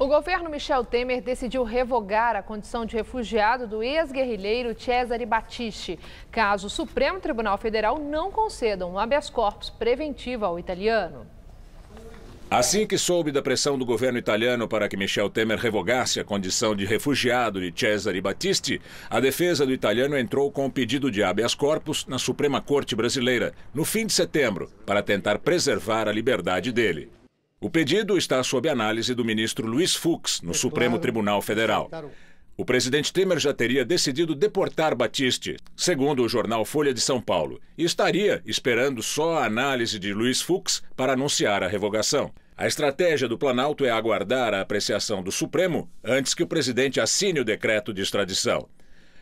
O governo Michel Temer decidiu revogar a condição de refugiado do ex-guerrilheiro Cesare Battisti, caso o Supremo Tribunal Federal não conceda um habeas corpus preventivo ao italiano. Assim que soube da pressão do governo italiano para que Michel Temer revogasse a condição de refugiado de Cesare Battisti, a defesa do italiano entrou com um pedido de habeas corpus na Suprema Corte Brasileira, no fim de setembro, para tentar preservar a liberdade dele. O pedido está sob análise do ministro Luiz Fux, no é Supremo claro, Tribunal Federal. O presidente Temer já teria decidido deportar Batiste, segundo o jornal Folha de São Paulo, e estaria esperando só a análise de Luiz Fux para anunciar a revogação. A estratégia do Planalto é aguardar a apreciação do Supremo antes que o presidente assine o decreto de extradição.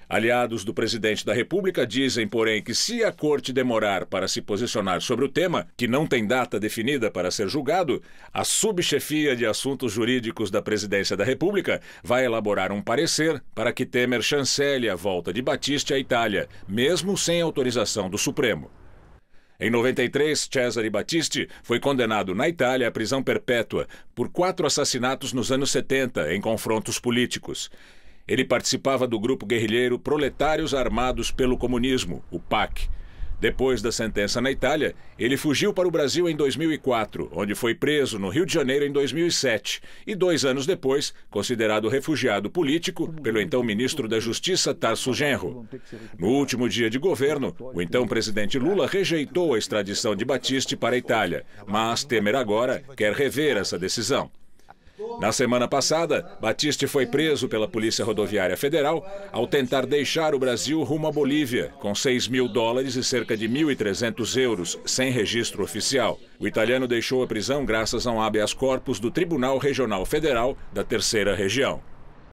Aliados do presidente da República dizem, porém, que se a corte demorar para se posicionar sobre o tema, que não tem data definida para ser julgado, a subchefia de assuntos jurídicos da presidência da República vai elaborar um parecer para que Temer chancele a volta de Batiste à Itália, mesmo sem autorização do Supremo. Em 93, Cesare Battisti foi condenado na Itália à prisão perpétua por quatro assassinatos nos anos 70 em confrontos políticos. Ele participava do grupo guerrilheiro Proletários Armados pelo Comunismo, o PAC. Depois da sentença na Itália, ele fugiu para o Brasil em 2004, onde foi preso no Rio de Janeiro em 2007 e, dois anos depois, considerado refugiado político pelo então ministro da Justiça Tarso Genro. No último dia de governo, o então presidente Lula rejeitou a extradição de Batiste para a Itália, mas Temer agora quer rever essa decisão. Na semana passada, Batiste foi preso pela Polícia Rodoviária Federal ao tentar deixar o Brasil rumo à Bolívia, com 6 mil dólares e cerca de 1.300 euros, sem registro oficial. O italiano deixou a prisão graças a um habeas corpus do Tribunal Regional Federal da Terceira Região.